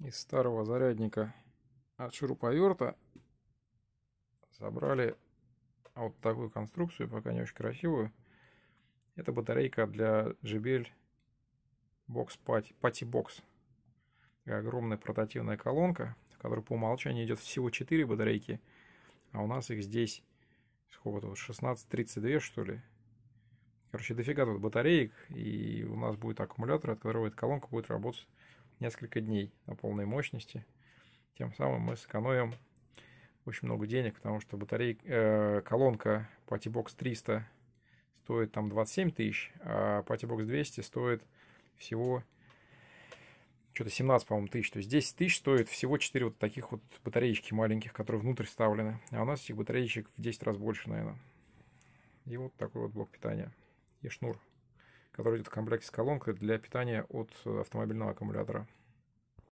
из старого зарядника от шуруповерта собрали вот такую конструкцию, пока не очень красивую. Это батарейка для JBL Box Party, Party Box. огромная портативная колонка, в которой по умолчанию идет всего 4 батарейки, а у нас их здесь сколько тут, 16-32 что ли. Короче, дофига тут батареек, и у нас будет аккумулятор, от которого эта колонка будет работать несколько дней на полной мощности. Тем самым мы сэкономим очень много денег, потому что батарей, э, колонка PattyBox 300 стоит там 27 тысяч, а PattyBox 200 стоит всего что-то 17, по-моему, тысяч. То есть 10 тысяч стоит всего 4 вот таких вот батареечки маленьких, которые внутрь вставлены. А у нас этих батареечек в 10 раз больше, наверное. И вот такой вот блок питания. И шнур который идет в комплекте с колонкой для питания от э, автомобильного аккумулятора.